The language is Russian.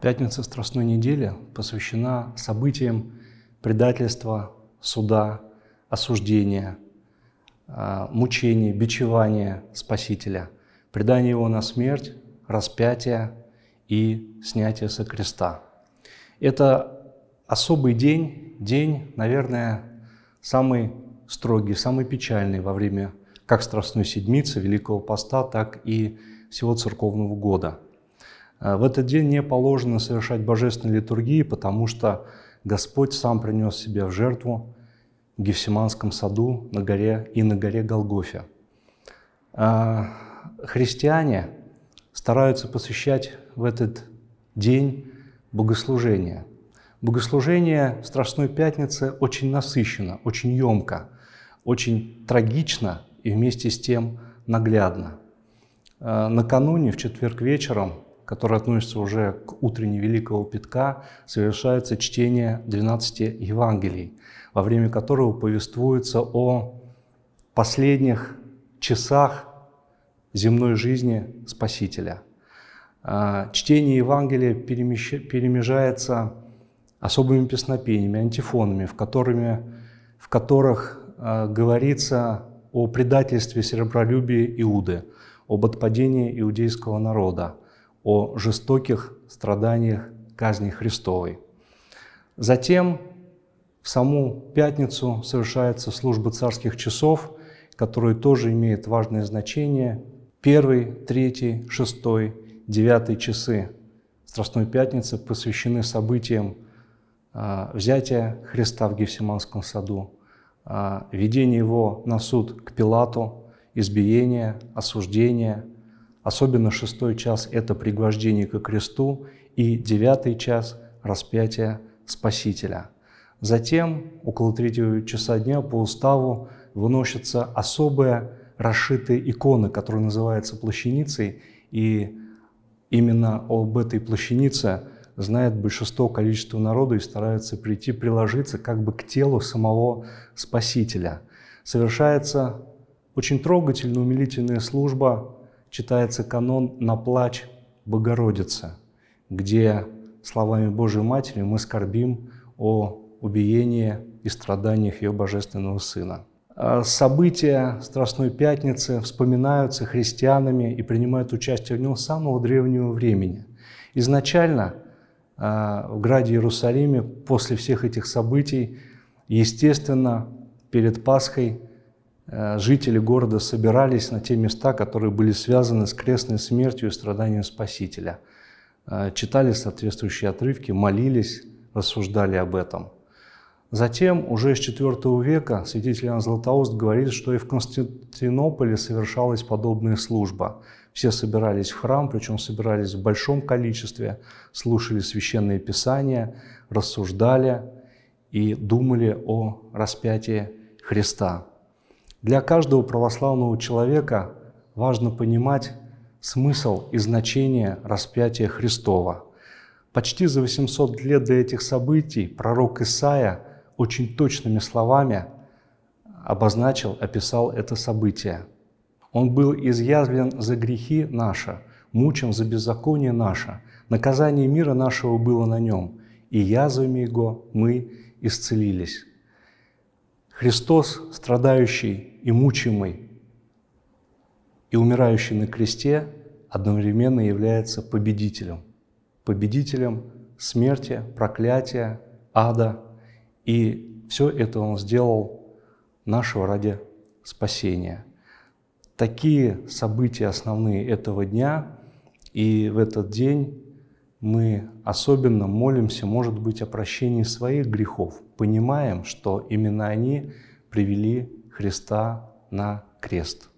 Пятница Страстной недели посвящена событиям предательства, суда, осуждения, а, мучения, бичевания Спасителя, предания его на смерть, распятия и снятия со креста. Это особый день, день, наверное, самый строгий, самый печальный во время как Страстной Седмицы, Великого Поста, так и всего церковного года – а в этот день не положено совершать божественные литургии, потому что Господь сам принес себя в жертву в Гефсиманском саду на горе и на горе Голгофе. А христиане стараются посвящать в этот день богослужение. Богослужение Страстной Пятницы очень насыщено, очень емко, очень трагично и вместе с тем наглядно. А накануне, в четверг вечером, которое относится уже к утренне Великого Питка, совершается чтение 12 Евангелий, во время которого повествуется о последних часах земной жизни Спасителя. А, чтение Евангелия перемежается особыми песнопениями, антифонами, в, которыми, в которых а, говорится о предательстве серебролюбия Иуды, об отпадении иудейского народа, о жестоких страданиях казни Христовой. Затем в саму пятницу совершается служба царских часов, которая тоже имеет важное значение. Первый, третий, шестой, девятый часы Страстной Пятницы посвящены событиям а, взятия Христа в Гефсиманском саду, а, ведения его на суд к Пилату, избиения, осуждения, Особенно шестой час – это пригвождение ко кресту, и девятый час – распятие Спасителя. Затем, около третьего часа дня, по уставу выносятся особые расшитые иконы, которые называются плащаницей, и именно об этой плащанице знает большинство количества народа и стараются прийти приложиться как бы к телу самого Спасителя. Совершается очень трогательная умилительная служба читается канон на плач Богородицы, где словами Божьей Матери мы скорбим о убиении и страданиях ее Божественного Сына. А события Страстной Пятницы вспоминаются христианами и принимают участие в нем с самого древнего времени. Изначально а, в граде Иерусалиме после всех этих событий, естественно, перед Пасхой Э, жители города собирались на те места, которые были связаны с крестной смертью и страданием Спасителя. Э, читали соответствующие отрывки, молились, рассуждали об этом. Затем, уже с IV века, святитель Иоанн Златоуст говорит, что и в Константинополе совершалась подобная служба. Все собирались в храм, причем собирались в большом количестве, слушали священные писания, рассуждали и думали о распятии Христа. Для каждого православного человека важно понимать смысл и значение распятия Христова. Почти за 800 лет до этих событий пророк Исаия очень точными словами обозначил, описал это событие. Он был изъязвлен за грехи наши, мучен за беззаконие наше, наказание мира нашего было на нем, и язвами его мы исцелились. Христос, страдающий и мучимый, и умирающий на кресте, одновременно является победителем. Победителем смерти, проклятия, ада. И все это Он сделал нашего ради спасения. Такие события основные этого дня. И в этот день мы особенно молимся, может быть, о прощении своих грехов, понимаем, что именно они привели Христа на крест.